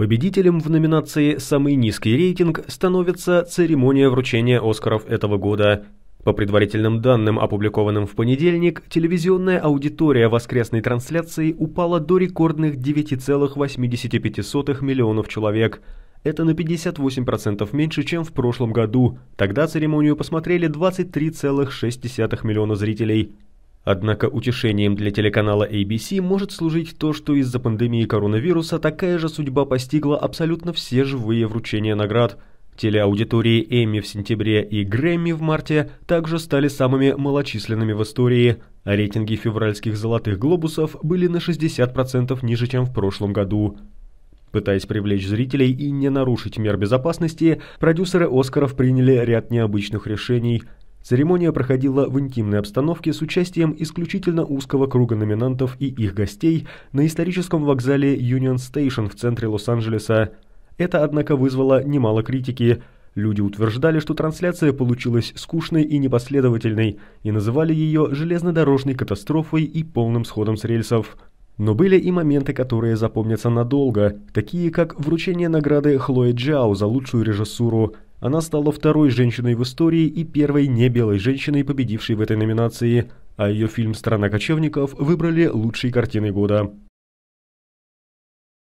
Победителем в номинации «Самый низкий рейтинг» становится церемония вручения «Оскаров» этого года. По предварительным данным, опубликованным в понедельник, телевизионная аудитория воскресной трансляции упала до рекордных 9,85 миллионов человек. Это на 58% меньше, чем в прошлом году. Тогда церемонию посмотрели 23,6 миллиона зрителей – Однако утешением для телеканала ABC может служить то, что из-за пандемии коронавируса такая же судьба постигла абсолютно все живые вручения наград. Телеаудитории Эмми в сентябре и Грэмми в марте также стали самыми малочисленными в истории, рейтинги февральских «Золотых глобусов» были на 60% ниже, чем в прошлом году. Пытаясь привлечь зрителей и не нарушить мер безопасности, продюсеры «Оскаров» приняли ряд необычных решений – Церемония проходила в интимной обстановке с участием исключительно узкого круга номинантов и их гостей на историческом вокзале Union Station в центре Лос-Анджелеса. Это, однако, вызвало немало критики. Люди утверждали, что трансляция получилась скучной и непоследовательной, и называли ее железнодорожной катастрофой и полным сходом с рельсов. Но были и моменты, которые запомнятся надолго, такие как вручение награды Хлои Джао за лучшую режиссуру – она стала второй женщиной в истории и первой небелой женщиной, победившей в этой номинации, а ее фильм «Страна кочевников» выбрали лучшей картиной года.